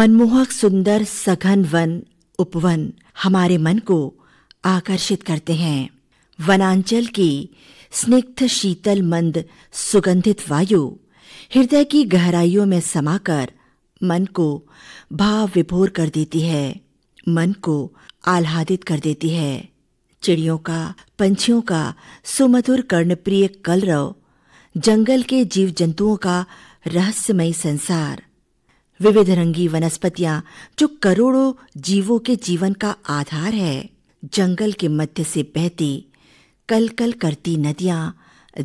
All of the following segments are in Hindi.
मनमोहक सुंदर सघन वन उपवन हमारे मन को आकर्षित करते हैं वनांचल की स्निग्ध शीतल मंद सुगंधित वायु हृदय की गहराइयों में समाकर मन को भाव विभोर कर देती है मन को आह्लादित कर देती है चिड़ियों का पंछियों का सुमधुर कर्णप्रिय कलरव जंगल के जीव जंतुओं का रहस्यमय संसार विविध रंगी वनस्पतियां जो करोड़ों जीवों के जीवन का आधार है जंगल के मध्य से बहती कल कल करती नदियां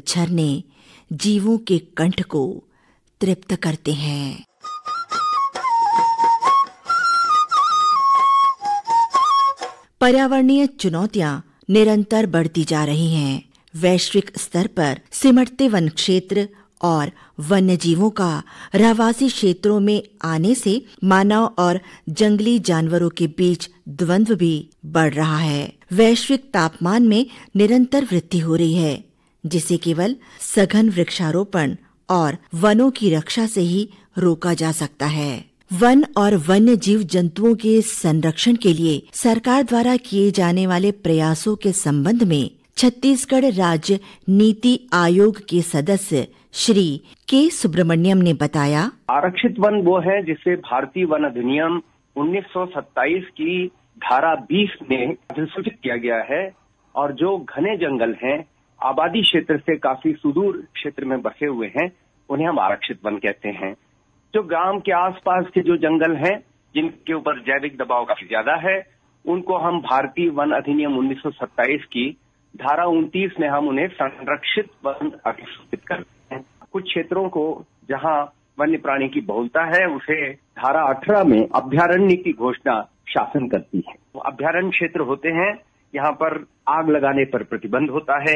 झरने जीवों के कंठ को तृप्त करते हैं पर्यावरणीय चुनौतियां निरंतर बढ़ती जा रही हैं वैश्विक स्तर पर सिमटते वन क्षेत्र और वन्य जीवों का रहवासी क्षेत्रों में आने से मानव और जंगली जानवरों के बीच द्वंद्व भी बढ़ रहा है वैश्विक तापमान में निरंतर वृद्धि हो रही है जिसे केवल सघन वृक्षारोपण और वनों की रक्षा से ही रोका जा सकता है वन और वन्य जीव जंतुओं के संरक्षण के लिए सरकार द्वारा किए जाने वाले प्रयासों के संबंध में छत्तीसगढ़ राज्य नीति आयोग के सदस्य श्री के सुब्रमण्यम ने बताया आरक्षित वन वो है जिसे भारतीय वन अधिनियम 1927 की धारा 20 में अधिसूचित किया गया है और जो घने जंगल हैं आबादी क्षेत्र से काफी सुदूर क्षेत्र में बसे हुए हैं उन्हें हम आरक्षित वन कहते हैं जो गांव के आसपास के जो जंगल हैं जिनके ऊपर जैविक दबाव काफी ज्यादा है उनको हम भारतीय वन अधिनियम उन्नीस की धारा उनतीस में हम उन्हें संरक्षित वन अधिसूचित करते हैं कुछ क्षेत्रों को जहां वन्य प्राणी की बहुलता है उसे धारा अठारह में अभ्यारण्य की घोषणा शासन करती है तो अभ्यारण्य क्षेत्र होते हैं यहाँ पर आग लगाने पर प्रतिबंध होता है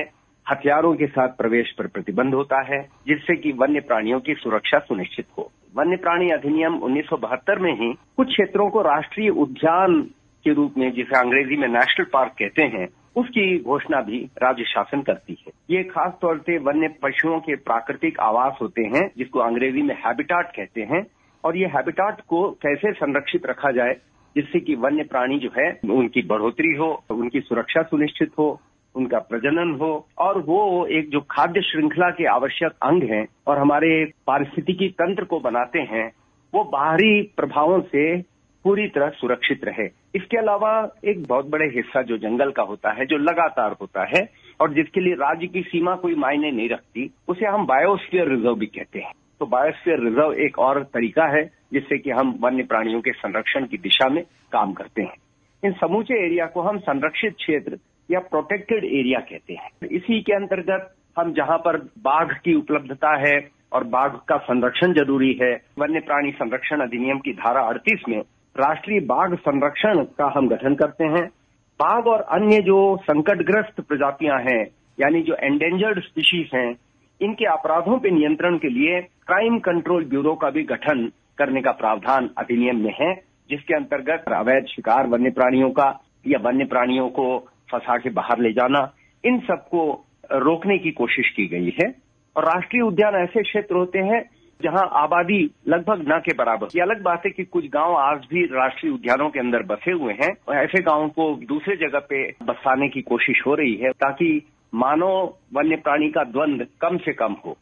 हथियारों के साथ प्रवेश पर प्रतिबंध होता है जिससे कि वन्य प्राणियों की सुरक्षा सुनिश्चित हो वन्य प्राणी अधिनियम 1972 में ही कुछ क्षेत्रों को राष्ट्रीय उद्यान के रूप में जिसे अंग्रेजी में नेशनल पार्क कहते हैं उसकी घोषणा भी राज्य शासन करती है ये खास तौर से वन्य पशुओं के प्राकृतिक आवास होते हैं जिसको अंग्रेजी में हैबिटाट कहते हैं और ये हैबिटाट को कैसे संरक्षित रखा जाए जिससे कि वन्य प्राणी जो है उनकी बढ़ोतरी हो उनकी सुरक्षा सुनिश्चित हो उनका प्रजनन हो और वो एक जो खाद्य श्रृंखला के आवश्यक अंग हैं और हमारे पारिस्थितिकी तंत्र को बनाते हैं वो बाहरी प्रभावों से पूरी तरह सुरक्षित रहे इसके अलावा एक बहुत बड़े हिस्सा जो जंगल का होता है जो लगातार होता है और जिसके लिए राज्य की सीमा कोई मायने नहीं रखती उसे हम बायोस्फीयर रिजर्व भी कहते हैं तो बायोस्फीयर रिजर्व एक और तरीका है जिससे कि हम वन्य प्राणियों के संरक्षण की दिशा में काम करते हैं इन समूचे एरिया को हम संरक्षित क्षेत्र या प्रोटेक्टेड एरिया कहते हैं इसी के अंतर्गत हम जहां पर बाघ की उपलब्धता है और बाघ का संरक्षण जरूरी है वन्य प्राणी संरक्षण अधिनियम की धारा अड़तीस में राष्ट्रीय बाघ संरक्षण का हम गठन करते हैं बाघ और अन्य जो संकटग्रस्त प्रजातियां हैं यानी जो एंडेंजर्ड स्पीशीज हैं इनके अपराधों पर नियंत्रण के लिए क्राइम कंट्रोल ब्यूरो का भी गठन करने का प्रावधान अधिनियम में है जिसके अंतर्गत अवैध शिकार वन्य प्राणियों का या वन्य प्राणियों को फंसा के बाहर ले जाना इन सबको रोकने की कोशिश की गई है और राष्ट्रीय उद्यान ऐसे क्षेत्र होते हैं जहां आबादी लगभग न के बराबर ये अलग बात है कि कुछ गांव आज भी राष्ट्रीय उद्यानों के अंदर बसे हुए हैं और ऐसे गांवों को दूसरे जगह पे बसाने की कोशिश हो रही है ताकि मानव वन्य प्राणी का द्वंद कम से कम हो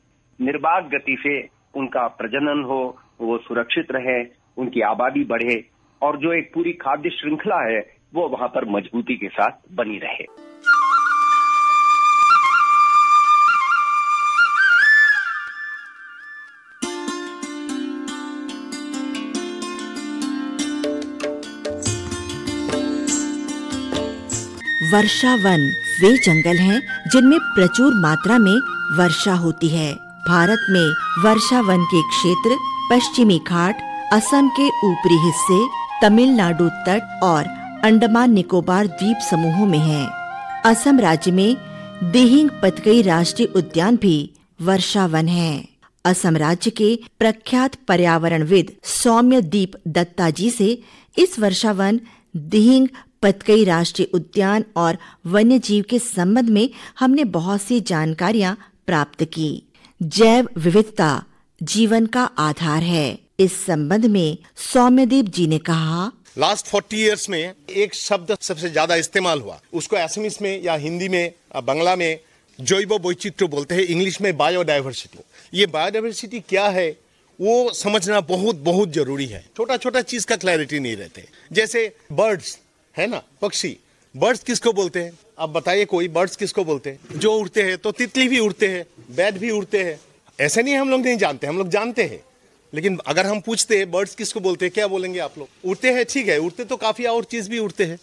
निर्बाध गति से उनका प्रजनन हो वो सुरक्षित रहे उनकी आबादी बढ़े और जो एक पूरी खाद्य श्रृंखला है वो वहां पर मजबूती के साथ बनी रहे वर्षा वन वे जंगल हैं जिनमें प्रचुर मात्रा में वर्षा होती है भारत में वर्षा वन के क्षेत्र पश्चिमी घाट असम के ऊपरी हिस्से तमिलनाडु तट और अंडमान निकोबार द्वीप समूहों में हैं। असम राज्य में दिहिंग पतकई राष्ट्रीय उद्यान भी वर्षावन है असम राज्य के प्रख्यात पर्यावरणविद सौम्य दीप दत्ता जी से इस वर्षावन दिहिंग पतकई राष्ट्रीय उद्यान और वन्य जीव के संबंध में हमने बहुत सी जानकारियां प्राप्त की जैव विविधता जीवन का आधार है इस संबंध में सौम्यदीप जी ने कहा लास्ट फोर्टी इयर्स में एक शब्द सबसे ज़्यादा इस्तेमाल हुआ उसको एसमिस में या हिंदी में बंगला में जैव वैचित्र बोलते हैं इंग्लिश में बायोडाइवर्सिटी ये बायोडाइवर्सिटी क्या है वो समझना बहुत बहुत जरूरी है छोटा छोटा चीज़ का क्लैरिटी नहीं रहते जैसे बर्ड्स है ना पक्षी बर्ड्स किसको बोलते हैं आप बताइए कोई बर्ड्स किसको बोलते हैं जो उड़ते हैं तो तितली भी उड़ते हैं बैट भी उड़ते हैं ऐसे नहीं हम लोग नहीं जानते हम लोग जानते हैं लेकिन अगर हम पूछते हैं बर्ड्स किसको बोलते हैं क्या बोलेंगे आप लोग उड़ते हैं ठीक है उड़ते तो काफ़ी और चीज़ भी उड़ते हैं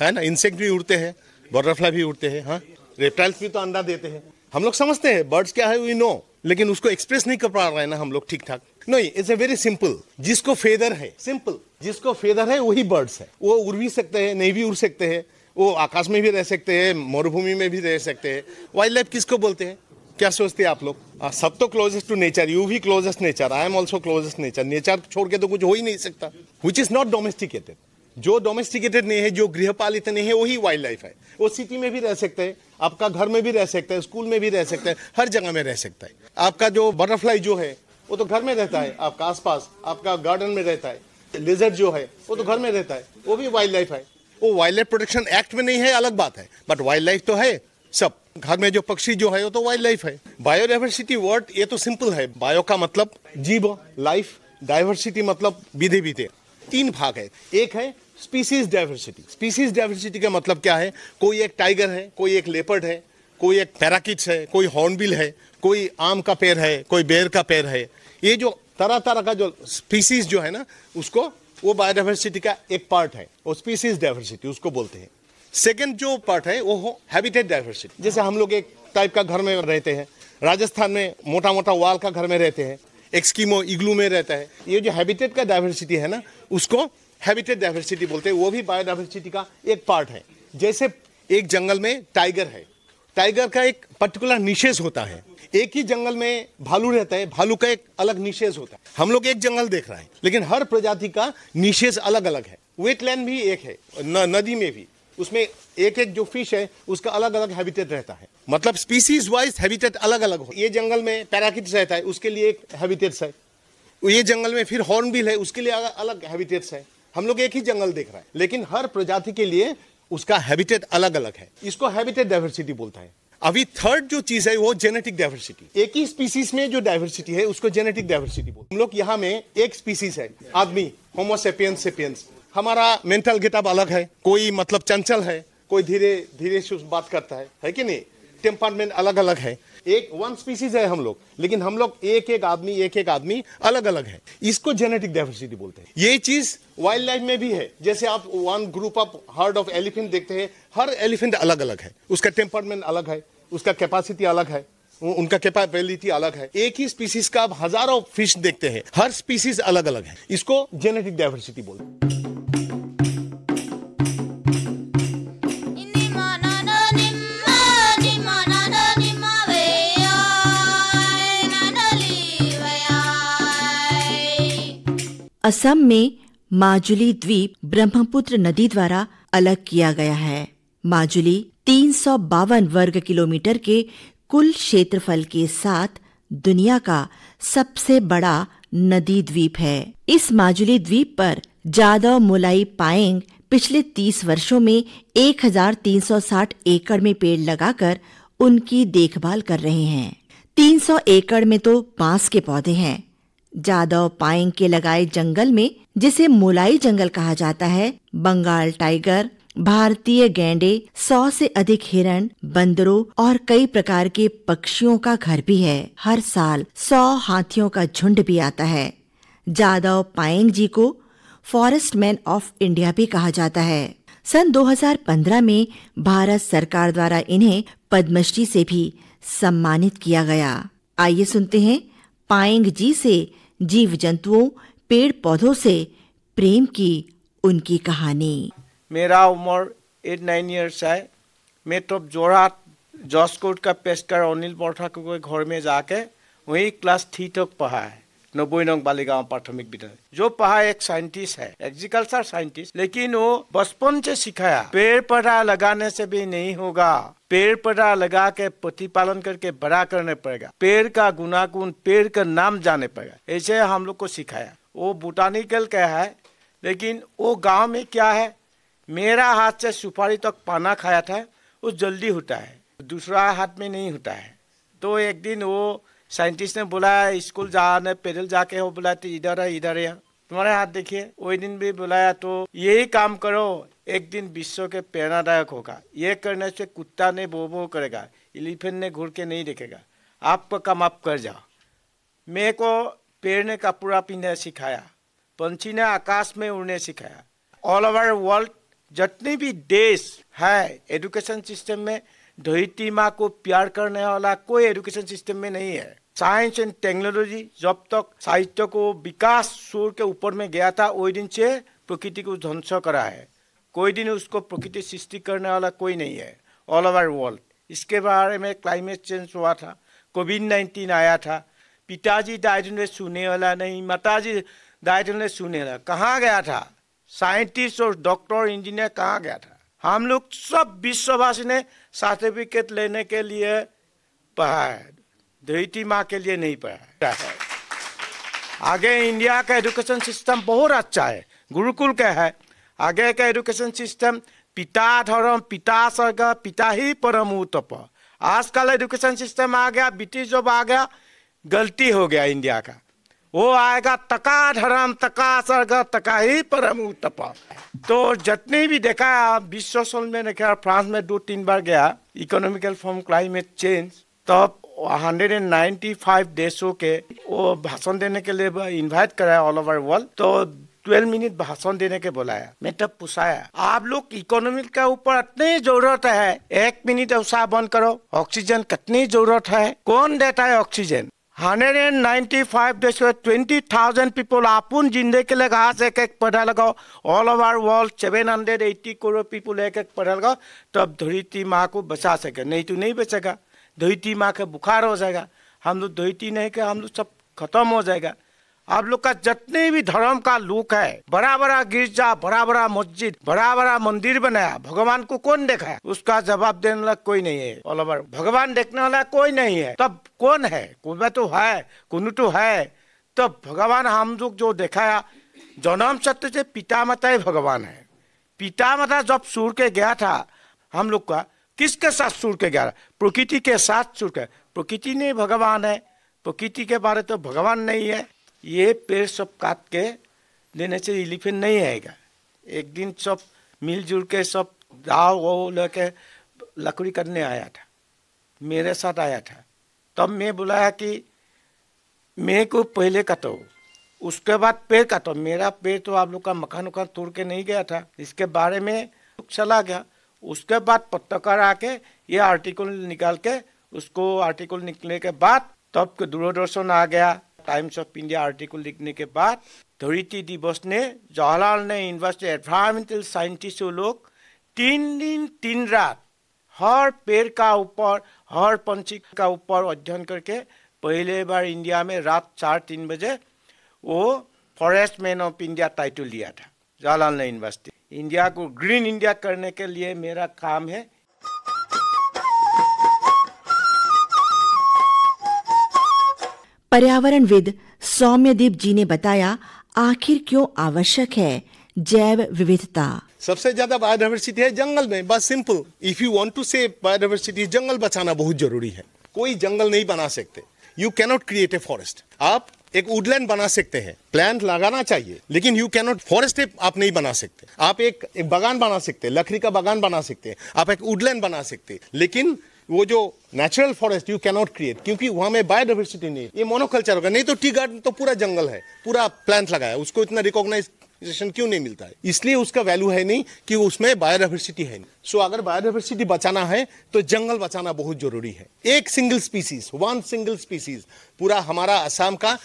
है ना इंसेक्ट भी उड़ते हैं बटरफ्लाई भी उड़ते हैं हाँ रेप्टाइल्स भी तो अंडा देते हैं हम लोग समझते हैं बर्ड्स क्या है वी नो लेकिन उसको एक्सप्रेस नहीं कर पा रहे हैं ना हम लोग ठीक ठाक नहीं इट्स ए वेरी सिंपल जिसको फेदर है सिंपल जिसको फेदर है वही बर्ड्स है वो उड़ भी सकते हैं नहीं भी उड़ सकते हैं वो आकाश में भी रह सकते हैं मरुभूमि में भी रह सकते हैं वाइल्ड लाइफ किसको बोलते हैं क्या सोचते हैं आप लोग हाँ, सब तो क्लोजेस्ट टू नेचर यू भी closest nature I am also closest nature nature छोड़ के तो कुछ हो ही नहीं सकता विच इज़ नॉट डोमेस्टिकेटेड जो डोमेस्टिकेटेड नहीं है जो गृहपालित नहीं है वही वाइल्ड लाइफ है वो सिटी में भी रह सकते हैं आपका घर में भी रह सकता है स्कूल में भी रह सकता है हर जगह में रह सकता है आपका जो बटरफ्लाई जो है वो तो घर में रहता है आपका आसपास आपका गार्डन में रहता है लेजर जो है वो तो घर में रहता है वो भी वाइल्ड लाइफ है वो वाइल्ड लाइफ प्रोटेक्शन एक्ट में नहीं है अलग बात है बट वाइल्ड लाइफ तो है सब घर में जो पक्षी जो है वो तो वाइल्ड लाइफ है बायोडाइवर्सिटी वर्ड ये तो सिंपल है बायो का मतलब जीव लाइफ डाइवर्सिटी मतलब विधि विधे तीन भाग है एक है स्पीसीज डाइवर्सिटी स्पीसीज डाइवर्सिटी का मतलब क्या है कोई एक टाइगर है कोई एक लेपर्ड है कोई एक पैराकिट्स है कोई हॉर्नबिल है कोई आम का पेड़ है कोई बेर का पेड़ है ये जो तरह तरह का जो स्पीसीज जो है ना उसको वो बायोडाइवर्सिटी का एक पार्ट है वो स्पीसीज डाइवर्सिटी उसको बोलते हैं सेकेंड जो पार्ट है वो हैबिटेट डाइवर्सिटी जैसे हम लोग एक टाइप का घर में रहते हैं राजस्थान में मोटा मोटा वाल का घर में रहते हैं एक्सकीमो इग्लू में रहता है ये जो हैबिटेट का डाइवर्सिटी है ना उसको हैबिटेट डाइवर्सिटी बोलते हैं वो भी बायोडाइवर्सिटी का एक पार्ट है जैसे एक जंगल में टाइगर है टाइगर का एक पर्टिकुलर निशेष होता है एक ही जंगल में भालू रहता है भालू का एक अलग निशेष होता है हम लोग एक जंगल देख रहे हैं लेकिन हर प्रजाति का निशेष अलग अलग है वेटलैंड भी एक है न, नदी में भी उसमें एक एक जो फिश है उसका अलग अलग हैबिटेट रहता है मतलब स्पीसीज वाइज हैबिटेट अलग अलग हो ये जंगल में पैराकिट रहता है उसके लिए एक हैबिटेट्स है ये जंगल में फिर हॉर्नबिल है उसके लिए अलग हैबिटेट्स है हम लोग एक ही जंगल देख रहे हैं लेकिन हर प्रजाति के लिए उसका हैबिटेट अलग अलग है इसको हैबिटेट डाइवर्सिटी बोलता है अभी थर्ड जो चीज है वो जेनेटिक डाइवर्सिटी एक ही स्पीसीज में जो डाइवर्सिटी है उसको जेनेटिक डाइवर्सिटी बोलते हम लोग यहाँ में एक स्पीसीज है आदमी होमोसेपियंस सेपियंस हमारा मेंटल गेटअप अलग है कोई मतलब चंचल है कोई धीरे धीरे शुभ बात करता है है कि नहीं टेम्परमेंट अलग अलग है एक वन स्पीसीज है हम लोग लेकिन हम लोग एक एक आदमी एक एक आदमी अलग अलग है इसको जेनेटिक डाइवर्सिटी बोलते हैं ये चीज वाइल्ड लाइफ में भी है जैसे आप one group of herd of elephant देखते हैं हर एलिफेंट अलग अलग है उसका टेम्परमेंट अलग है उसका कैपेसिटी अलग है उनका कैपेबिलिटी अलग है एक ही स्पीसीज का आप हजारों फिश देखते हैं हर स्पीसीज अलग अलग है इसको जेनेटिक डाइवर्सिटी बोलते हैं असम में माजुली द्वीप ब्रह्मपुत्र नदी द्वारा अलग किया गया है माजुली तीन सौ बावन वर्ग किलोमीटर के कुल क्षेत्रफल के साथ दुनिया का सबसे बड़ा नदी द्वीप है इस माजुली द्वीप पर जादव मुलाई पाएंग पिछले तीस वर्षों में 1360 एकड़ में पेड़ लगाकर उनकी देखभाल कर रहे हैं 300 एकड़ में तो बांस के पौधे हैं जादव पाइंग के लगाए जंगल में जिसे मोलाई जंगल कहा जाता है बंगाल टाइगर भारतीय गैंडे सौ से अधिक हिरण बंदरों और कई प्रकार के पक्षियों का घर भी है हर साल सौ हाथियों का झुंड भी आता है जादव पाइंग जी को फॉरेस्ट मैन ऑफ इंडिया भी कहा जाता है सन 2015 में भारत सरकार द्वारा इन्हें पद्मश्री से भी सम्मानित किया गया आइए सुनते हैं पाएंग जी से जीव जंतुओं पेड़ पौधों से प्रेम की उनकी कहानी मेरा उम्र एट नाइन ईयर्स है मैं तो जोरहाट जॉसकोट का पेशकर अनिल बोठा के घर में जाके वहीं क्लास थ्री तक पढ़ा है नब्बे नंग बालिगांव प्राथमिक विद्यालय जो पहा एक साइंटिस्ट है एग्रीकल्चर साइंटिस्ट लेकिन वो बचपन से सिखाया पेड़ पौधा लगाने से भी नहीं होगा पेड़ पौधा लगा के प्रतिपालन करके बड़ा करने पड़ेगा पेड़ का गुनागुण पेड़ का नाम जाने पड़ेगा ऐसे हम लोग को सिखाया वो बोटानिकल का है लेकिन वो गांव में क्या है मेरा हाथ से सुपारी तक पाना खाया था वो जल्दी होता है दूसरा हाथ में नहीं होता है तो एक दिन वो साइंटिस्ट ने बोला स्कूल जाने पैदल जाके हो बोला तो इधर है इधर है तुम्हारे हाथ देखिए वही दिन भी बुलाया तो यही काम करो एक दिन विश्व के प्रेरणादायक होगा ये करने से कुत्ता ने बो बो करेगा एलिफेंट ने घूर के नहीं देखेगा आपका काम आप कर जाओ मे को पेड़ ने कपूरा पीने सिखाया पंछी ने आकाश में उड़ने सिखाया ऑल ओवर वर्ल्ड जितने भी देश है एजुकेशन सिस्टम में धोती माँ को प्यार करने वाला कोई एजुकेशन सिस्टम में नहीं है साइंस एंड टेक्नोलॉजी जब तक साहित्य को विकास सुर के ऊपर में गया था वही दिन से प्रकृति को ध्वंस करा है कोई दिन उसको प्रकृति सृष्टि करने वाला कोई नहीं है ऑल ओवर वर्ल्ड इसके बारे में क्लाइमेट चेंज हुआ था कोविड नाइन्टीन आया था पिताजी दार्जिल ने सुने वाला नहीं माताजी दार्जिल ने सुने वाला कहाँ गया था साइंटिस्ट और डॉक्टर इंजीनियर कहाँ गया था हम लोग सब विश्ववासी ने सर्टिफिकेट लेने के लिए पढ़ा है धोईटी माँ के लिए नहीं पढ़ा है आगे इंडिया का एजुकेशन सिस्टम बहुत अच्छा है गुरुकुल का है आगे का एजुकेशन सिस्टम पिता धर्म पिता स्वर्ग पिता ही परम उत्तप आजकल एजुकेशन सिस्टम आ गया ब्रिटिश जब आ गया गलती हो गया इंडिया का वो आएगा तका धर्म तका स्वर्ग तका ही परम उत्तप तो जितने भी देखा विश्व सन में देखा फ्रांस में दो तीन बार गया इकोनॉमिकल फॉर्म क्लाइमेट चेंज तब हंड्रेड एंड नाइन्टी फाइव देशों के वो भाषण देने के लिए इनवाइट कराया ऑल ओवर वर्ल्ड तो ट्वेल्व मिनट भाषण देने के बुलाया मैं तब पूछाया आप लोग इकोनॉमी का ऊपर इतनी जरूरत है एक मिनट उत्साह बंद करो ऑक्सीजन कितनी जरूरत है कौन देता है ऑक्सीजन फाइव देश ट्वेंटी थाउजेंड पीपल अपन जिंदगी के लिए घास एक एक पढ़ा लगाओ all over world eighty crore people एक एक पढ़ा लगाओ तब धरती माँ को बचा सके नहीं तो नहीं बचेगा दोहती माँ के बुखार हो जाएगा हम लोग दोहती नहीं के हम लोग सब खत्म हो जाएगा आप लोग का जितने भी धर्म का लोक है बड़ा बड़ा गिरजा बड़ा बड़ा मस्जिद बड़ा बड़ा मंदिर बनाया भगवान को कौन देखा है उसका जवाब देने वाला कोई नहीं है ऑल ओवर भगवान देखने वाला कोई नहीं है तब कौन है कुछ तो है कुनु तो है तब भगवान हम लोग जो देखाया जन्म सत्य से पिता माता ही भगवान है पिता माता जब सूर के गया था हम लोग का किसके साथ सुर के ग्यारह प्रकृति के साथ सुर के प्रकृति नहीं भगवान है प्रकृति के बारे तो भगवान नहीं है ये पेड़ सब काट के देने से इलिफिन नहीं आएगा एक दिन सब मिलजुल के सब दाव वो लेके लकड़ी करने आया था मेरे साथ आया था तब मैं बुलाया कि मैं को पहले काटो उसके बाद पेड़ काटो मेरा पेड़ तो आप लोग का मकान उकान तोड़ के नहीं गया था इसके बारे में चला गया उसके बाद पत्रकार आके ये आर्टिकल निकाल के उसको आर्टिकल निकलने के बाद तब के दूरदर्शन आ गया टाइम्स ऑफ इंडिया आर्टिकल लिखने के बाद धरित्री दिवस ने Jawaharlal Nehru University environmental scientist लोग तीन दिन तीन रात हर पेड़ का ऊपर हर पंछी का ऊपर अध्ययन करके पहले बार इंडिया में रात चार तीन बजे वो forest man of India title दिया था जवाहरलाल नेहरू यूनिवर्सिटी इंडिया को ग्रीन इंडिया करने के लिए मेरा काम है पर्यावरणविद सौम्यदीप जी ने बताया आखिर क्यों आवश्यक है जैव विविधता सबसे ज्यादा बायोडाइवर्सिटी है जंगल में बस simple if you want to save biodiversity जंगल बचाना बहुत जरूरी है कोई जंगल नहीं बना सकते you cannot create a forest आप एक वुडलैंड बना सकते हैं प्लान लगाना चाहिए लेकिन यू कैनॉट फॉरेस्ट आप नहीं बना सकते आप एक, एक बागान बना सकते हैं लकड़ी का बागान बना सकते हैं आप एक वुडलैंड बना सकते हैं लेकिन वो जो natural forest you cannot create क्योंकि वहां में बायोडाइवर्सिटी नहीं ये मोनोकल्चर होगा नहीं तो टी गार्डन तो पूरा जंगल है पूरा प्लांट लगाया उसको इतना रिकॉग्नाइज क्यों नहीं मिलता है इसलिए उसका वैल्यू है नहीं कि उसमें बायोडाइवर्सिटी है नहीं सो so, अगर बायोडाइवर्सिटी बचाना है तो जंगल बचाना बहुत जरूरी है एक single species one single species पूरा हमारा असम का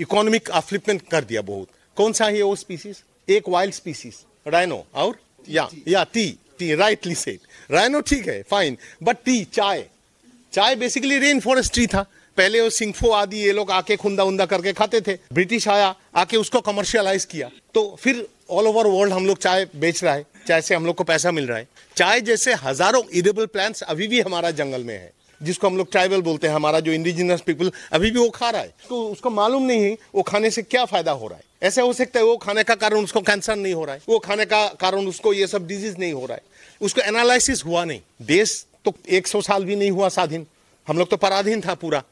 इकोनॉमिक अफलिपमेंट कर दिया बहुत कौन सा है वो स्पीसीज एक वाइल्ड स्पीसीज राइनो और या या टी टी राइटली सेट राइनो ठीक है फाइन बट टी चाय चाय बेसिकली रेन फॉरेस्ट्री था पहले वो सिंफो आदि ये लोग आके खुंदा उंदा करके खाते थे ब्रिटिश आया आके उसको कमर्शियलाइज किया तो फिर ऑल ओवर वर्ल्ड हम लोग चाय बेच रहा है चाय से हम लोग को पैसा मिल रहा है चाय जैसे हजारों इडेबल प्लांट्स अभी भी हमारा जंगल में है जिसको हम लोग ट्राइबल बोलते हैं हमारा जो इंडिजिनस पीपल अभी भी वो खा रहा है तो उसको मालूम नहीं है वो खाने से क्या फ़ायदा हो रहा है ऐसा हो सकता है वो खाने का कारण उसको कैंसर नहीं हो रहा है वो खाने का कारण उसको ये सब डिजीज़ नहीं हो रहा है उसको एनालिसिस हुआ नहीं देश तो एक साल भी नहीं हुआ स्वाधीन हम लोग तो पराधीन था पूरा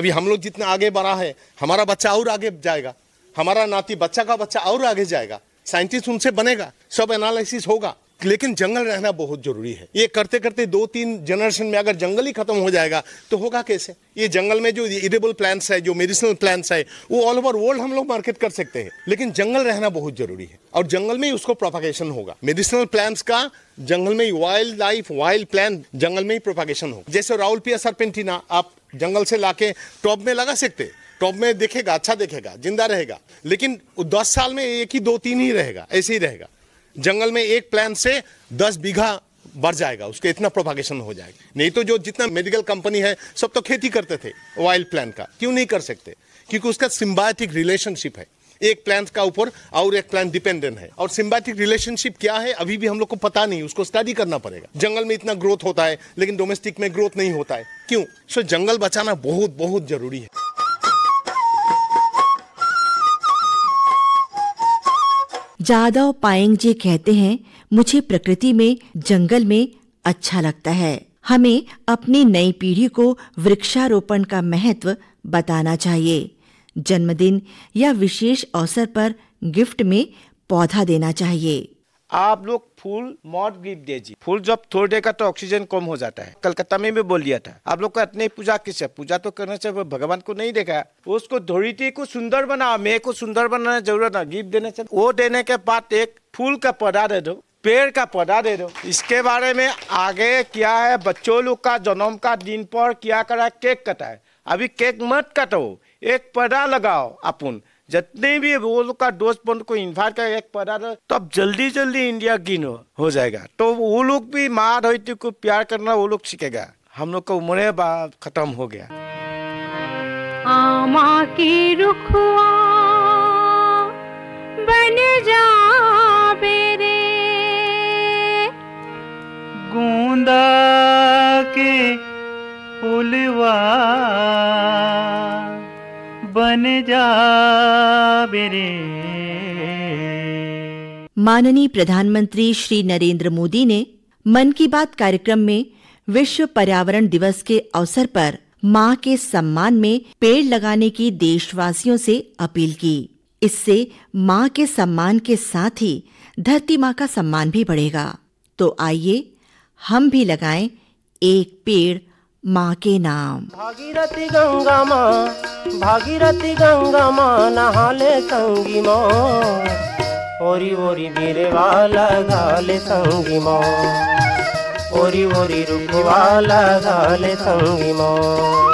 अभी हम लोग जितना आगे बढ़ा है हमारा बच्चा और आगे जाएगा हमारा नाती बच्चा का बच्चा और आगे जाएगा साइंटिस्ट उनसे बनेगा सब एनालिसिस होगा लेकिन जंगल रहना बहुत जरूरी है ये करते करते दो तीन जनरेशन में अगर जंगल ही खत्म हो जाएगा तो होगा कैसे ये जंगल में जो इडेबल प्लांट्स है जो मेडिसिनल प्लांट्स है वो ऑल ओवर वर्ल्ड हम लोग मार्केट कर सकते हैं लेकिन जंगल रहना बहुत जरूरी है और जंगल में ही उसको प्रोपागेशन होगा मेडिसिनल प्लांट्स का जंगल में ही वाइल्ड लाइफ वाइल्ड प्लांट जंगल में ही प्रोपागेशन होगा जैसे राहुल पिया सरपेंटिना आप जंगल से लाके टॉप में लगा सकते टॉप में देखेगा अच्छा देखेगा जिंदा रहेगा लेकिन दस साल में एक ही दो तीन ही रहेगा ऐसे ही रहेगा जंगल में एक प्लान से दस बीघा बढ़ जाएगा उसके इतना प्रोपागेशन हो जाएगा नहीं तो जो जितना मेडिकल कंपनी है सब तो खेती करते थे वाइल्ड प्लान का क्यों नहीं कर सकते क्योंकि उसका सिम्बायोटिक रिलेशनशिप है एक प्लांट का ऊपर और एक प्लांट डिपेंडेंट है और सिम्बायोटिक रिलेशनशिप क्या है अभी भी हम लोग को पता नहीं उसको स्टडी करना पड़ेगा जंगल में इतना ग्रोथ होता है लेकिन डोमेस्टिक में ग्रोथ नहीं होता है क्यों सो जंगल बचाना बहुत बहुत जरूरी है जादव पायेंग जी कहते हैं मुझे प्रकृति में जंगल में अच्छा लगता है हमें अपनी नई पीढ़ी को वृक्षारोपण का महत्व बताना चाहिए जन्मदिन या विशेष अवसर पर गिफ्ट में पौधा देना चाहिए आप लोग फुल मॉड दे दीजिए फुल जब थोड़ेगा तो ऑक्सीजन कम हो जाता है कलकत्ता में भी बोल दिया था आप लोग का इतने पूजा किससे पूजा तो करने से भगवान को नहीं देखा उसको धोरी को सुंदर बनाओ मैं को सुंदर बनाने जरूरत है गिफ्ट देने से वो देने के बाद एक फूल का पौधा दे दो पेड़ का पौधा दे दो इसके बारे में आगे क्या है बच्चों लोग का जन्म का दिन पर क्या करा केक कटा है अभी केक मत कटो एक पौधा लगाओ अपन जितने भी वो लोग का दोस्त बंद को इन्वाइट कर एक पदार्थ तो अब जल्दी जल्दी इंडिया गिन हो जाएगा तो वो लोग भी माँ धोती को प्यार करना वो लोग सीखेगा हम लोग का उम्र खत्म हो गया आमा की बन जा मेरे गूंदा के उलवा बन जा मेरे माननीय प्रधानमंत्री श्री नरेंद्र मोदी ने मन की बात कार्यक्रम में विश्व पर्यावरण दिवस के अवसर पर माँ के सम्मान में पेड़ लगाने की देशवासियों से अपील की इससे माँ के सम्मान के साथ ही धरती माँ का सम्मान भी बढ़ेगा तो आइए हम भी लगाएं एक पेड़ माँ के नाम भागीरथी गंगा माँ भागीरथी गंगा माँ नहाले संगी माँ ओरी ओरी वाला लगाले संगी माँ ओरी ओरी वाला लगाले संगी माँ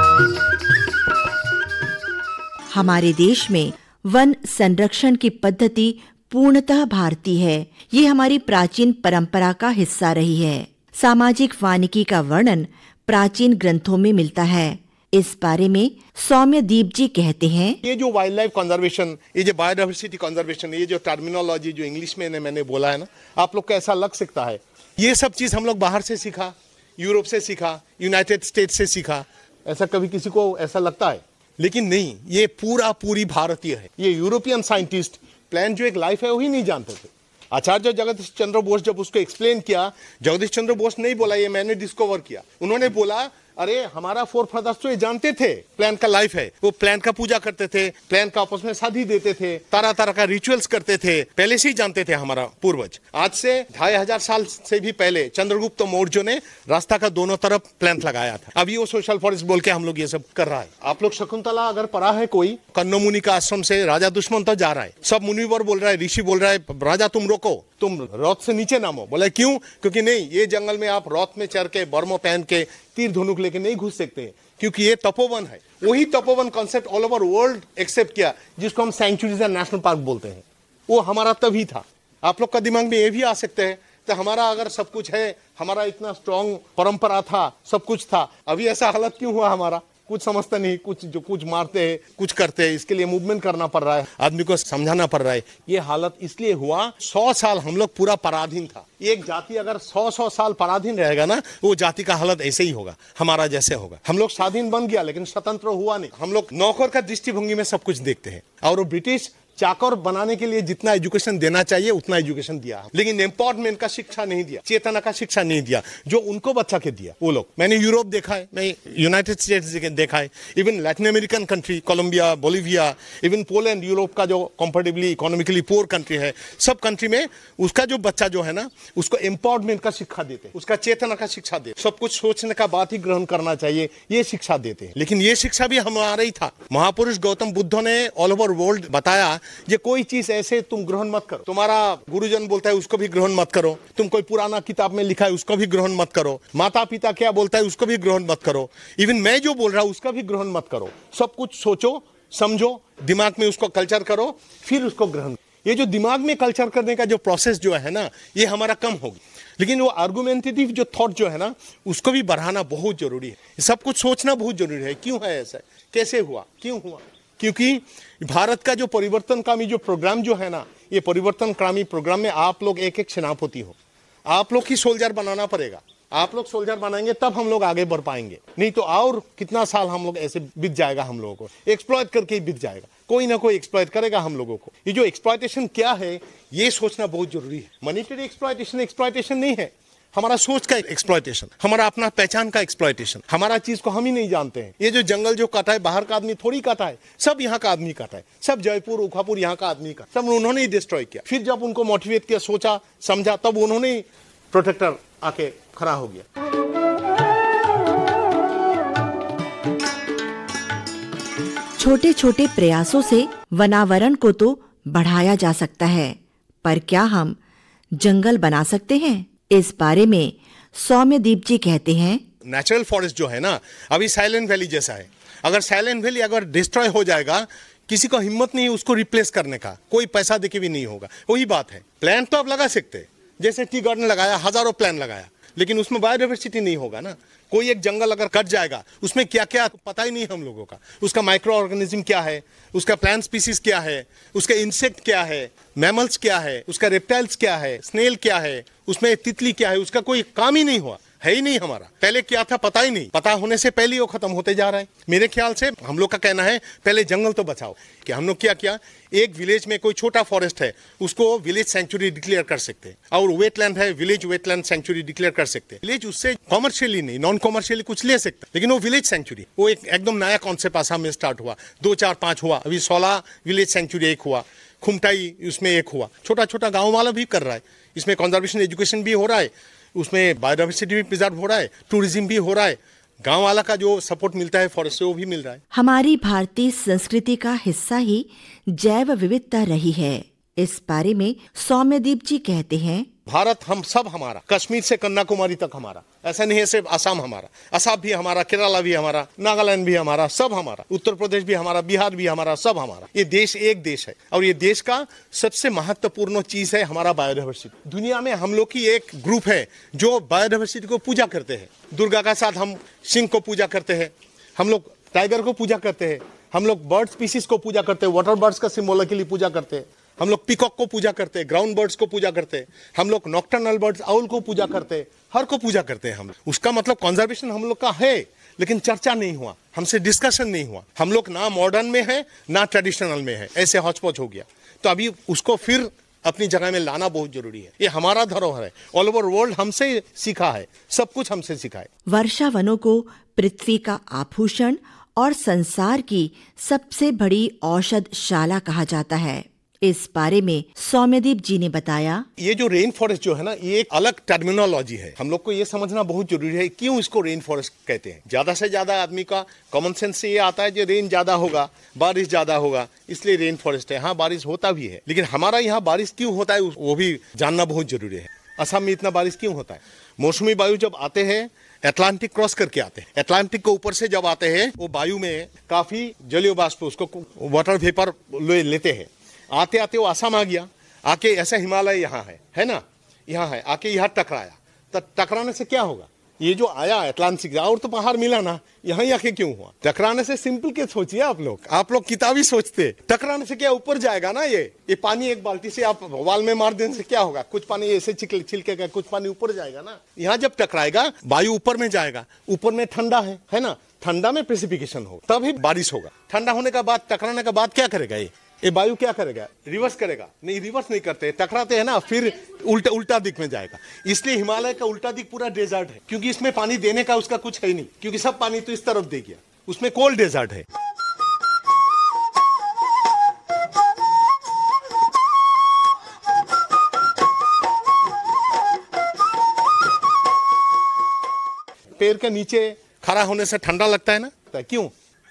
हमारे देश में वन संरक्षण की पद्धति पूर्णतः भारतीय है ये हमारी प्राचीन परंपरा का हिस्सा रही है सामाजिक वानिकी का वर्णन प्राचीन ग्रंथों में मिलता है इस बारे में सौम्य दीप जी कहते हैं ये जो वाइल्ड लाइफ कंजर्वेशन ये जो बायोडाइवर्सिटी कंजर्वेशन ये जो टर्मिनोलॉजी जो इंग्लिश में ने मैंने बोला है ना आप लोग को ऐसा लग सकता है ये सब चीज़ हम लोग बाहर से सीखा यूरोप से सीखा यूनाइटेड स्टेट से सीखा ऐसा कभी किसी को ऐसा लगता है लेकिन नहीं ये पूरा पूरी भारतीय है ये यूरोपियन साइंटिस्ट प्लान जो एक लाइफ है वही नहीं जानते थे आचार्य जगदीश चंद्र बोस जब उसको एक्सप्लेन किया जगदीश चंद्र बोस नहीं बोला ये मैंने डिस्कवर किया उन्होंने बोला अरे हमारा फोर फादर्स तो ये जानते थे प्लान का लाइफ है वो प्लान का पूजा करते थे प्लान का आपस में शादी देते थे तरह तरह का रिचुअल्स करते थे पहले से ही जानते थे हमारा पूर्वज आज से ढाई हजार साल से भी पहले चंद्रगुप्त मौर्य ने रास्ता का दोनों तरफ प्लान लगाया था अभी वो सोशल फॉरेस्ट बोल के हम लोग ये सब कर रहा है आप लोग शकुंतला अगर पढ़ा है कोई कन्नो मुनि का आश्रम से राजा दुश्मन तो जा रहा है सब मुनिवर बोल रहा है ऋषि बोल रहा है राजा तुम रोको तुम रौत से नीचे नामो बोले क्यों क्योंकि नहीं ये जंगल में आप रौत में चढ़ के बर्मो पहन के तीर धनुक लेके नहीं घुस सकते हैं क्योंकि ये तपोवन है वही Tapovan concept all over world accept किया जिसको हम सेंचुरीज एंड नेशनल पार्क बोलते हैं वो हमारा तभी था आप लोग का दिमाग में ये भी आ सकते हैं तो हमारा अगर सब कुछ है हमारा इतना स्ट्रांग परंपरा था सब कुछ था अभी ऐसा हालत क्यों हुआ हमारा कुछ समझता नहीं कुछ जो कुछ मारते हैं कुछ करते हैं इसके लिए मूवमेंट करना पड़ रहा है आदमी को समझाना पड़ रहा है ये हालत इसलिए हुआ सौ साल हम लोग पूरा पराधीन था एक जाति अगर सौ सौ साल पराधीन रहेगा ना वो जाति का हालत ऐसे ही होगा हमारा जैसे होगा हम लोग स्वाधीन बन गया लेकिन स्वतंत्र हुआ नहीं हम लोग नौकर का दृष्टिभंगी में सब कुछ देखते हैं और वो ब्रिटिश चाकर बनाने के लिए जितना एजुकेशन देना चाहिए उतना एजुकेशन दिया लेकिन एम्पावरमेंट का शिक्षा नहीं दिया चेतना का शिक्षा नहीं दिया जो उनको बच्चा के दिया वो लोग मैंने यूरोप देखा है मैं यूनाइटेड स्टेट्स देखा है even Latin American country Colombia Bolivia even Poland Europe का जो कंफर्टेबली इकोनॉमिकली पुअर कंट्री है सब कंट्री में उसका जो बच्चा जो है ना उसको एम्पावरमेंट का शिक्षा देते उसका चेतना का शिक्षा देते सब कुछ सोचने का बात ही ग्रहण करना चाहिए ये शिक्षा देते हैं लेकिन ये शिक्षा भी हमारा ही था महापुरुष गौतम बुद्ध ने ऑल ओवर वर्ल्ड बताया ये कोई चीज ऐसे तुम ग्रहण मत करो तुम्हारा गुरुजन बोलता है उसको भी ग्रहण मत करो तुम कोई पुराना किताब में लिखा है उसको भी ग्रहण मत करो माता पिता क्या बोलता है उसको भी ग्रहण मत करो इवन मैं जो बोल रहा हूँ उसका भी ग्रहण मत करो सब कुछ सोचो समझो दिमाग में उसको कल्चर करो फिर उसको ग्रहण ये जो दिमाग में कल्चर करने का जो प्रोसेस जो है ना ये हमारा कम होगी लेकिन वो आर्गुमेंटेटिव जो थॉट जो है ना उसको भी बढ़ाना बहुत जरूरी है सब कुछ सोचना बहुत जरूरी है क्यों है ऐसा कैसे हुआ क्यों हुआ क्योंकि भारत का जो परिवर्तनकामी जो प्रोग्राम जो है ना ये परिवर्तनकामी प्रोग्राम में आप लोग एक एक सेनापति हो आप लोग ही सोल्जर बनाना पड़ेगा आप लोग सोल्जर बनाएंगे तब हम लोग आगे बढ़ पाएंगे नहीं तो और कितना साल हम लोग ऐसे बीत जाएगा हम लोगों को एक्सप्लॉयट करके ही बीत जाएगा कोई ना कोई एक्सप्लॉयट करेगा हम लोगों को ये जो एक्सप्लॉयटेशन क्या है ये सोचना बहुत जरूरी है मनीटरी एक्सप्लॉयटेशन एक्सप्लॉयटेशन नहीं है हमारा सोच का एक्सप्लॉयटेशन हमारा अपना पहचान का एक्सप्लॉयटेशन हमारा चीज को हम ही नहीं जानते हैं ये जो जंगल जो काटा है बाहर का आदमी थोड़ी काटा है सब यहाँ का आदमी काटा है सब जयपुर उखापुर यहाँ का आदमी का सब उन्होंने ही डिस्ट्रॉय किया फिर जब उनको मोटिवेट किया सोचा समझा तब उन्होंने ही प्रोटेक्टर आके खड़ा हो गया छोटे छोटे प्रयासों से वनावरण को तो बढ़ाया जा सकता है पर क्या हम जंगल बना सकते हैं इस बारे में सौम्य दीप जी कहते हैं नेचुरल फॉरेस्ट जो है ना अभी साइलेंट वैली जैसा है अगर साइलेंट वैली अगर डिस्ट्रॉय हो जाएगा किसी को हिम्मत नहीं उसको रिप्लेस करने का कोई पैसा देके भी नहीं होगा वही बात है प्लान तो आप लगा सकते जैसे टी गार्डन लगाया हजारों प्लान लगाया लेकिन उसमें बायोडाइवर्सिटी नहीं होगा ना कोई एक जंगल अगर कट जाएगा उसमें क्या क्या पता ही नहीं हम लोगों का उसका माइक्रो ऑर्गेनिज्म क्या है उसका प्लांट स्पीसीज क्या है उसका इंसेक्ट क्या है मैमल्स क्या है उसका रेप्टाइल्स क्या है स्नेल क्या है उसमें तितली क्या है उसका कोई काम ही नहीं हुआ है ही नहीं हमारा पहले क्या था पता ही नहीं पता होने से पहले वो खत्म होते जा रहा है मेरे ख्याल से हम लोग का कहना है पहले जंगल तो बचाओ कि हम लोग क्या किया एक विलेज में कोई छोटा फॉरेस्ट है उसको विलेज सेंचुरी डिक्लेयर कर सकते हैं और वेटलैंड है विलेज वेटलैंड सेंचुरी डिक्लेयर कर सकते हैं विलेज उससे कॉमर्शियली नहीं नॉन कॉमर्शियली कुछ ले सकता लेकिन वो विलेज सेंचुरी वो एक एकदम नया कॉन्सेप्ट आसाम में स्टार्ट हुआ दो चार पांच हुआ अभी सोलह विलेज सेंचुरी एक हुआ खुमटाई उसमें एक हुआ छोटा छोटा गाँव वाला भी कर रहा है इसमें कंजर्वेशन एजुकेशन भी हो रहा है उसमें बायोडाइवर्सिटी भी प्रिजर्व हो रहा है टूरिज्म भी हो रहा है गांव वाला का जो सपोर्ट मिलता है फॉरेस्ट से वो भी मिल रहा है हमारी भारतीय संस्कृति का हिस्सा ही जैव विविधता रही है इस बारे में सौम्यदीप जी कहते हैं भारत हम सब हमारा कश्मीर से कन्याकुमारी तक हमारा ऐसा नहीं है सिर्फ आसाम हमारा असम भी हमारा केरला भी हमारा नागालैंड भी हमारा सब हमारा उत्तर प्रदेश भी हमारा बिहार भी हमारा सब हमारा ये देश एक देश है और ये देश का सबसे महत्वपूर्ण चीज है हमारा बायोडाइवर्सिटी दुनिया में हम लोग की एक ग्रुप है जो बायोडाइवर्सिटी को पूजा करते हैं दुर्गा का साथ हम सिंह को पूजा करते हैं हम लोग टाइगर को पूजा करते हैं हम लोग बर्ड स्पीसीज को पूजा करते हैं वाटर बर्ड्स का सिम्बोल के लिए पूजा करते हैं हम लोग पिकॉक को पूजा करते हैं ग्राउंड बर्ड्स को पूजा करते हैं हम लोग नॉक्टर्नल बर्ड्स आउल को पूजा करते हैं हर को पूजा करते हैं हम उसका मतलब कॉन्जर्वेशन हम लोग का है लेकिन चर्चा नहीं हुआ हमसे डिस्कशन नहीं हुआ हम लोग ना मॉडर्न में है ना ट्रेडिशनल में है ऐसे हॉचपॉच हो गया तो अभी उसको फिर अपनी जगह में लाना बहुत जरूरी है ये हमारा धरोहर है ऑल ओवर वर्ल्ड हमसे सीखा है सब कुछ हमसे सीखा है वर्षा वनों को पृथ्वी का आभूषण और संसार की सबसे बड़ी औषध शाला कहा जाता है इस बारे में सौम्यदीप जी ने बताया ये जो रेन फॉरेस्ट जो है ना ये एक अलग टर्मिनोलॉजी है हम लोग को ये समझना बहुत जरूरी है क्यों इसको रेन फॉरेस्ट कहते हैं ज्यादा से ज्यादा आदमी का कॉमन सेंस से ये आता है जो रेन ज्यादा होगा बारिश ज्यादा होगा इसलिए रेन फॉरेस्ट है हाँ बारिश होता भी है लेकिन हमारा यहाँ बारिश क्यों होता है वो भी जानना बहुत जरूरी है असम में इतना बारिश क्यों होता है मौसमी वायु जब आते हैं अटलांटिक क्रॉस करके आते हैं अटलांटिक के ऊपर से जब आते हैं वो वायु में काफी जलीय बाष्प उसको वाटर वेपर ले लेते हैं आते आते वो आसाम आ गया आके ऐसा हिमालय यहाँ है है ना यहाँ है आके यहाँ टकराया तो टकराने से क्या होगा ये जो आया अटलांटिक और तो बाहर मिला ना यहाँ ही आके क्यों हुआ टकराने से सिंपल के सोचिए आप लोग आप लोग किताबी सोचते टकराने से क्या ऊपर जाएगा ना ये ये पानी एक बाल्टी से आप वाल में मार देने से क्या होगा कुछ पानी ऐसे छिलके छिलकेगा कुछ पानी ऊपर जाएगा ना यहाँ जब टकराएगा वायु ऊपर में जाएगा ऊपर में ठंडा है है ना ठंडा में प्रेसिफिकेशन हो तभी बारिश होगा ठंडा होने का बाद टकराने का बाद क्या करेगा ये ये वायु क्या करेगा रिवर्स करेगा नहीं रिवर्स नहीं करते टकराते हैं ना फिर उल्टा उल्टा दिख में जाएगा इसलिए हिमालय का उल्टा दिख पूरा डेजर्ट है क्योंकि इसमें पानी देने का उसका कुछ है नहीं क्योंकि सब पानी तो इस तरफ दे गया उसमें कोल्ड डेजर्ट है पेड़ के नीचे खड़ा होने से ठंडा लगता है ना तो क्यों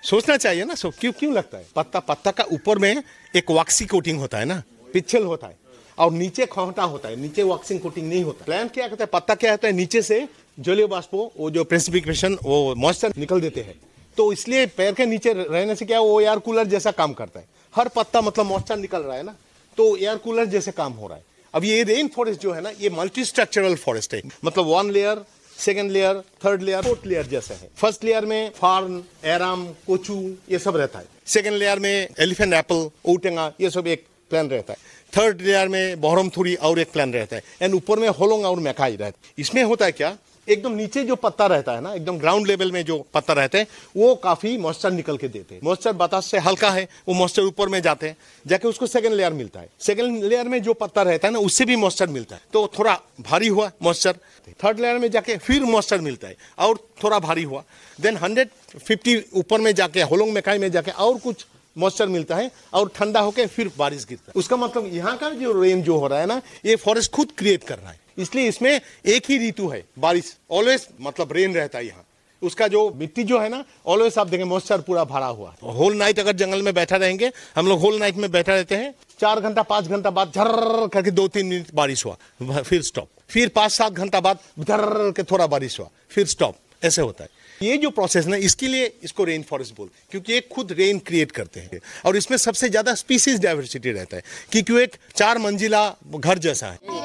सोचना चाहिए ना सो क्यों क्यों लगता है पत्ता पत्ता का ऊपर में एक वॉक्सी कोटिंग होता है ना पिछल होता है और नीचे खोटा होता है नीचे वॉक्सिंग कोटिंग नहीं होता प्लान क्या कहता है पत्ता क्या होता है नीचे से जोलियो बाष्पो वो जो प्रेसिपिकेशन वो मॉइस्चर निकल देते हैं तो इसलिए पैर के नीचे रहने से क्या वो एयर कूलर जैसा काम करता है हर पत्ता मतलब मॉइस्चर निकल रहा है ना तो एयर कूलर जैसे काम हो रहा है अब ये रेन फॉरेस्ट जो है ना ये मल्टी स्ट्रक्चरल फॉरेस्ट है मतलब one layer second layer third layer fourth layer जैसे है फर्स्ट लेयर में फार्न एराम कोचू ये सब रहता है सेकेंड लेयर में एलिफेंट एप्पल ओटेंगा ये सब एक प्लान रहता है थर्ड लेयर में बहरम थोड़ी और एक प्लान रहता है एंड ऊपर में होलोंग और मैकाई रहता है इसमें होता है क्या एकदम नीचे जो पत्ता रहता है ना एकदम ग्राउंड लेवल में जो पत्ता रहते हैं वो काफ़ी मॉइस्चर निकल के देते हैं मॉइस्चर बताश से हल्का है वो मॉइस्चर ऊपर में जाते हैं जाके उसको सेकंड लेयर मिलता है सेकंड लेयर में जो पत्ता रहता है ना उससे भी मॉइस्चर मिलता है तो थोड़ा भारी हुआ मॉइस्चर थर्ड लेयर में जाके फिर मॉइस्चर मिलता है और थोड़ा भारी हुआ देन हंड्रेड फिफ्टी ऊपर में जाके होलोंग मेकाई में जाके और कुछ मॉइस्चर मिलता है और ठंडा होकर फिर बारिश गिरता है उसका मतलब यहाँ का जो रेन जो हो रहा है ना ये फॉरेस्ट खुद क्रिएट कर रहा है इसलिए इसमें एक ही ऋतु है बारिश ऑलवेज मतलब रेन रहता है यहाँ उसका जो मिट्टी जो है ना ऑलवेज आप देखें मॉइस्चर पूरा भरा हुआ है होल नाइट अगर जंगल में बैठा रहेंगे हम लोग होल नाइट में बैठा रहते हैं चार घंटा पांच घंटा बाद झर्र करके दो तीन मिनट बारिश हुआ फिर स्टॉप फिर पांच सात घंटा बाद झर्र के थोड़ा बारिश हुआ फिर स्टॉप ऐसे होता है ये जो प्रोसेस ना इसके लिए इसको रेन फॉरेस्ट बोल क्योंकि ये खुद रेन क्रिएट करते हैं और इसमें सबसे ज़्यादा स्पीसीज डाइवर्सिटी रहता है कि क्यों एक चार मंजिला घर जैसा है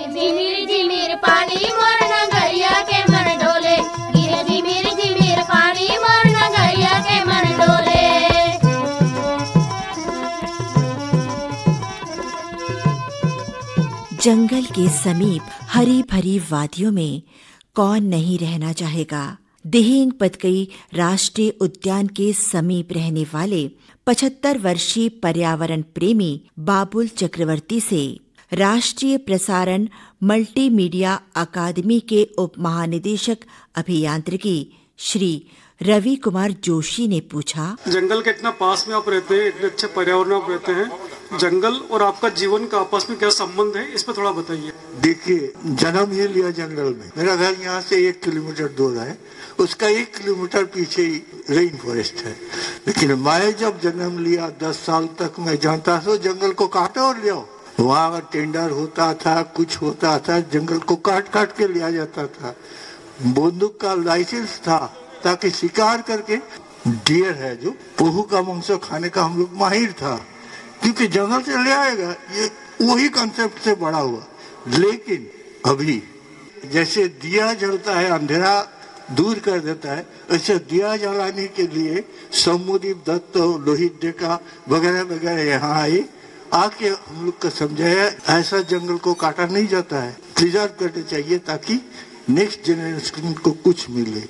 जंगल के समीप हरी भरी वादियों में कौन नहीं रहना चाहेगा देहिंग पतकई राष्ट्रीय उद्यान के समीप रहने वाले 75 वर्षीय पर्यावरण प्रेमी बाबुल चक्रवर्ती से राष्ट्रीय प्रसारण मल्टीमीडिया अकादमी के उप महानिदेशक अभियांत्रिकी श्री रवि कुमार जोशी ने पूछा जंगल के इतना पास में आप रहते हैं इतने अच्छे पर्यावरण आप रहते हैं जंगल और आपका जीवन का आपस में क्या संबंध है इस पर थोड़ा बताइए देखिए जन्म ही लिया जंगल में मेरा घर यहाँ से एक किलोमीटर दूर है उसका एक किलोमीटर पीछे ही रेन फॉरेस्ट है लेकिन मैं जब जन्म लिया दस साल तक मैं जानता था जंगल को काटो और लिया वहाँ टेंडर होता था कुछ होता था जंगल को काट काट के लिया जाता था बंदूक का लाइसेंस था ताकि शिकार करके डियर है जो पोहू का मांस खाने का हम लोग माहिर था क्योंकि जंगल से ले आएगा ये वही कंसेप्ट से बड़ा हुआ लेकिन अभी जैसे दिया जलता है अंधेरा दूर कर देता है ऐसे दिया जलाने के लिए समुदीप दत्त लोहित डेका वगैरह वगैरह यहाँ आए आके हम लोग को समझाया ऐसा जंगल को काटा नहीं जाता है प्रिजर्व करना चाहिए ताकि नेक्स्ट जनरेशन को कुछ मिले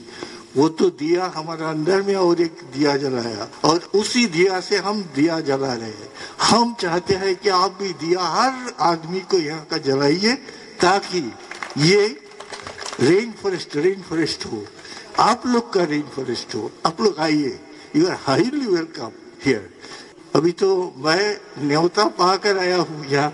वो तो दिया हमारा अंदर में और एक दिया जलाया और उसी दिया से हम दिया जला रहे हैं हम चाहते हैं कि आप भी दिया हर आदमी को यहाँ का जलाइए ताकि ये रेन फॉरेस्ट रेन फॉरेस्ट हो आप लोग का रेन फॉरेस्ट हो आप लोग आइए you are highly welcome here अभी तो मैं न्योता पा कर आया हूँ यहाँ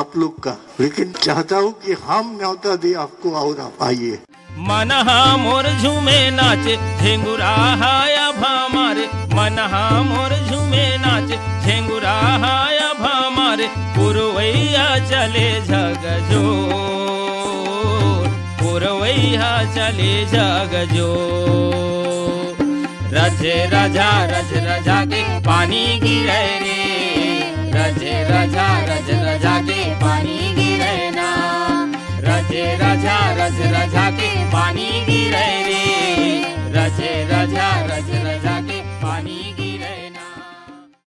आप लोग का लेकिन चाहता हूँ कि हम न्योता दे आपको और आप आइए मनहा मोर झूमे नाच झेंगुरा हाया भामारे मनहा मोर झूमे नाच झेंगुरा हाया भामारे पुरवैया चले जग जो पुरवैया चले जग जो रज राजा रज राजा के पानी गिरे रे रज राजा रज राजा के पानी राजा रज रज के पानी गिरे रे रजे रज रज